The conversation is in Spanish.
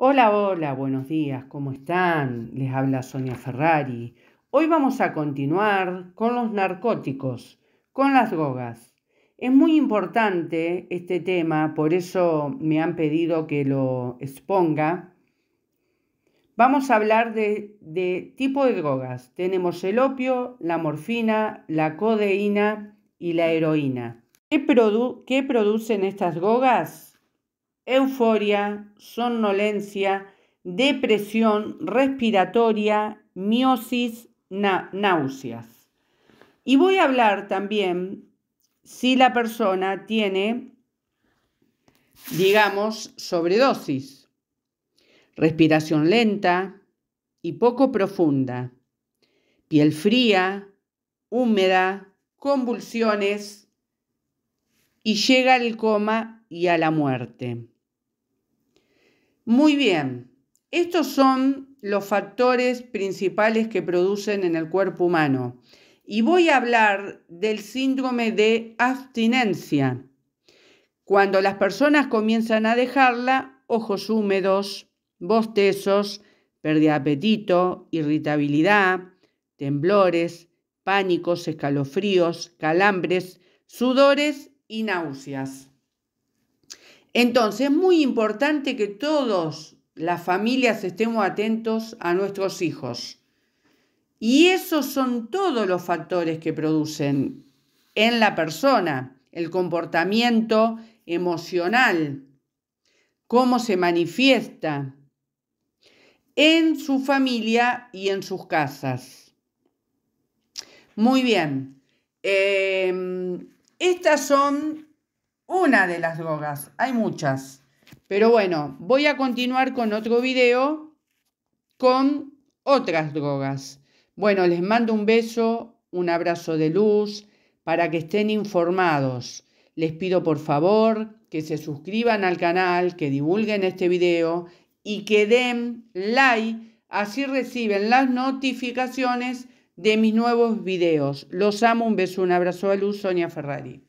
Hola, hola, buenos días, ¿cómo están? Les habla Sonia Ferrari. Hoy vamos a continuar con los narcóticos, con las drogas. Es muy importante este tema, por eso me han pedido que lo exponga. Vamos a hablar de, de tipo de drogas. Tenemos el opio, la morfina, la codeína y la heroína. ¿Qué, qué producen estas drogas? euforia, somnolencia, depresión respiratoria, miosis, náuseas. Y voy a hablar también si la persona tiene, digamos, sobredosis, respiración lenta y poco profunda, piel fría, húmeda, convulsiones y llega al coma y a la muerte. Muy bien, estos son los factores principales que producen en el cuerpo humano. Y voy a hablar del síndrome de abstinencia. Cuando las personas comienzan a dejarla, ojos húmedos, bostezos, pérdida de apetito, irritabilidad, temblores, pánicos, escalofríos, calambres, sudores y náuseas. Entonces es muy importante que todas las familias estemos atentos a nuestros hijos. Y esos son todos los factores que producen en la persona el comportamiento emocional, cómo se manifiesta en su familia y en sus casas. Muy bien, em, estas son una de las drogas, hay muchas. Pero bueno, voy a continuar con otro video con otras drogas. Bueno, les mando un beso, un abrazo de luz, para que estén informados. Les pido por favor que se suscriban al canal, que divulguen este video y que den like, así reciben las notificaciones de mis nuevos videos. Los amo, un beso, un abrazo de luz, Sonia Ferrari.